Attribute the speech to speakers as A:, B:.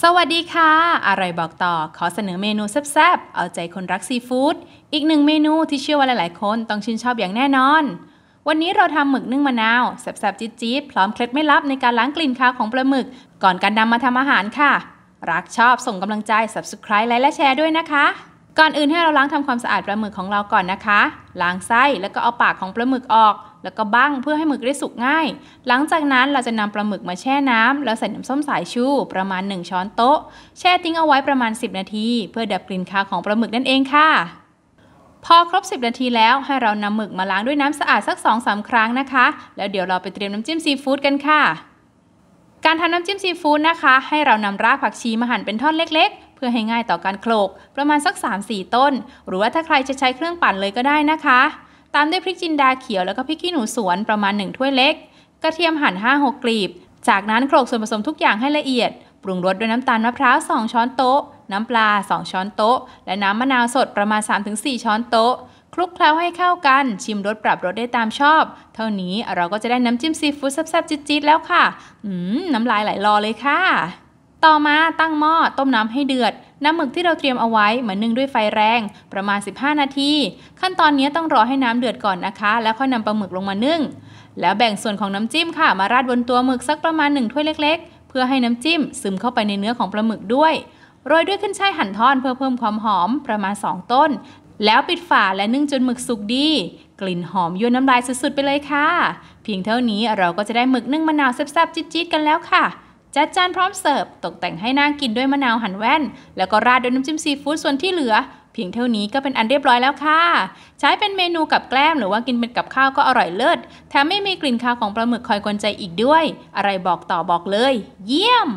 A: สวัสดีค่ะอร่อยบอกต่อ ขอเสนอเมนูแซ่บๆ เอาใจคนรักซีฟู้ด อีกหนึ่งเมนูที่เชื่อว่าหลายๆ คนต้องชื่นชอบอย่างแน่นอน วันนี้เราทำหมึกนึ่งมะนาวแซ่บๆ จี๊ดๆ พร้อมเคล็ดไม่ลับในการล้างกลิ่นคาวของปลาหมึก ก่อนการนำมาทำอาหารค่ะ รักชอบส่งกำลังใจ subscribe ไลค์และแชร์ด้วยนะคะ ก่อนอื่นให้เราล้างทำความสะอาดปลาหมึกของเราก่อนนะคะ ล้างไส้แล้วก็เอาปากของปลาหมึกออกแล้วก็บั้งเพื่อให้หมึกได้สุกง่าย หลังจากนั้นเราจะนำปลาหมึกมาแช่น้ำแล้วใส่น้ำส้มสายชูประมาณ 1 ช้อนโต๊ะ แช่ทิ้งเอาไว้ประมาณ 10 นาที เพื่อดับกลิ่นคาวของปลาหมึกนั่นเองค่ะ พอครบ 10 นาทีแล้วให้เรานำหมึกมาล้างด้วยน้ำสะอาดสัก2าครั้งนะคะ แล้วเดี๋ยวเราไปเตรียมน้ำจิ้มซีฟู้ดกันค่ะ การทำน้ำจิ้มซีฟู้ดนะคะ ให้เรานำรากผักชีมาหั่นเป็นท่อนเล็ก ๆ เพื่อให้ง่ายต่อการโขลกประมาณสัก3-4ต้น หรือว่าถ้าใครจะใช้เครื่องปั่นเลยก็ได้นะคะตามด้วยพริกจินดาเขียวแล้วก็พริกขี้หนูสวนประมาณ1ถ้วยเล็กกระเทียมหั่น5 6กลีบ จากนั้นโขลกส่วนผสมทุกอย่างให้ละเอียด ปรุงรสด้วยน้ำตาลมะพร้าว2ช้อนโต๊ะน้ำปลา 2 ช้อนโต๊ะและน้ำมะนาวสดประมาณ 3-4 ช้อนโต๊ะคลุกเคล้าให้เข้ากันชิมรสปรับรสได้ตามชอบ เท่านี้เราก็จะได้น้ำจิ้มซีฟู้ดแซ่บๆจิ๊ดๆแล้วค่ะอืมน้ำลายไหลรอเลยค่ะต่อมาตั้งหม้อต้มน้ำให้เดือด น้ำหมึกที่เราเตรียมเอาไว้มานึ่งด้วยไฟแรงประมาณ 15 นาที ขั้นตอนนี้ต้องรอให้น้ำเดือดก่อนนะคะ แล้วค่อยนำปลาหมึกลงมานึ่ง แล้วแบ่งส่วนของน้ำจิ้มค่ะ มาราดบนตัวหมึกสักประมาณ1ถ้วยเล็ก ๆ เพื่อให้น้ำจิ้มซึมเข้าไปในเนื้อของปลาหมึกด้วยโรยด้วยขึ้นช่ายหั่นทอนเพื่อเพิ่มความหอม ประมาณ 2 ต้น แล้วปิดฝาและนึ่งจนหมึกสุกดีกลิ่นหอมยั่วน้ำลายสุดๆไปเลยค่ะ เพียงเท่านี้เราก็จะได้หมึกนึ่งมะนาวแซ่บๆจิ๊ดๆกันแล้วค่ะจัดจานพร้อมเสิร์ฟ ตกแต่งให้น่งกินด้วยมะนาวหั่นแว่น แล้วก็ราดด้วยน้ำจิ้มซีฟู้ดส่วนที่เหลือ เพียงเท่านี้ก็เป็นอันเรียบร้อยแล้วค่ะ ใช้เป็นเมนูกับแกล้มหรือว่ากินเป็นกับข้าวก็อร่อยเลิศแถมไม่มีกลิ่นคาวของปลาหมึกคอยกวนใจอีกด้วย อะไรบอกต่อบอกเลย เยี่ยม